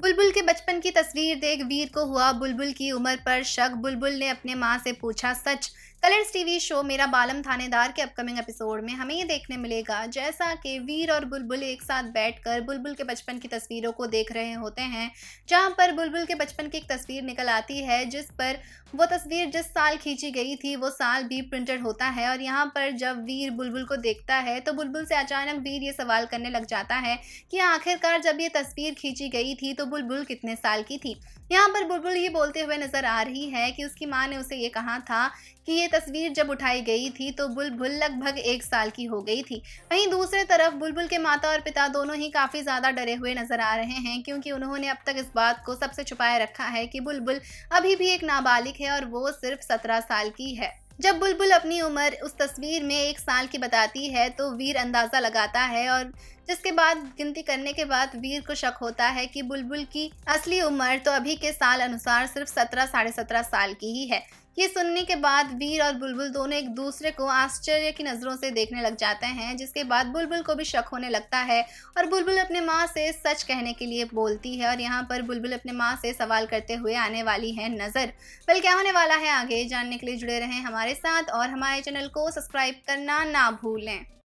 बुलबुल के बचपन की तस्वीर देख वीर को हुआ बुलबुल की उम्र पर शक बुलबुल ने अपने माँ से पूछा सच कलर्स टीवी शो मेरा बालम थानेदार के अपकमिंग एपिसोड में हमें ये देखने मिलेगा जैसा कि वीर और बुलबुल एक साथ बैठकर बुलबुल के बचपन की तस्वीरों को देख रहे होते हैं जहाँ पर बुलबुल के बचपन की एक तस्वीर निकल आती है जिस पर वो तस्वीर जिस साल खींची गई थी वो साल भी प्रिंटेड होता है और यहाँ पर जब वीर बुलबुल को देखता है तो बुलबुल से अचानक वीर ये सवाल करने लग जाता है कि आखिरकार जब ये तस्वीर खींची गई थी तो बुलबुल कितने साल की थी यहाँ पर बुलबुल ये बोलते हुए नजर आ रही है कि उसकी माँ ने उसे ये कहा था कि ये ये तस्वीर जब उठाई गई थी तो बुलबुल लगभग एक साल की हो गई थी वहीं दूसरे तरफ बुलबुल के माता और पिता दोनों ही काफ़ी ज़्यादा डरे हुए नजर आ रहे हैं क्योंकि उन्होंने अब तक इस बात को सबसे छुपाए रखा है कि बुलबुल अभी भी एक नाबालिग है और वो सिर्फ सत्रह साल की है जब बुलबुल अपनी उम्र उस तस्वीर में एक साल की बताती है तो वीर अंदाज़ा लगाता है और जिसके बाद गिनती करने के बाद वीर को शक होता है कि बुलबुल की असली उम्र तो अभी के साल अनुसार सिर्फ सत्रह साढ़े सत्रह साल की ही है ये सुनने के बाद वीर और बुलबुल दोनों एक दूसरे को आश्चर्य की नज़रों से देखने लग जाते हैं जिसके बाद बुलबुल को भी शक होने लगता है और बुलबुल अपने माँ से सच कहने के लिए बोलती है और यहाँ पर बुलबुल अपने माँ से सवाल करते हुए आने वाली है नज़र बल क्या होने वाला है आगे जानने के लिए जुड़े रहें हमारे साथ और हमारे चैनल को सब्सक्राइब करना ना भूलें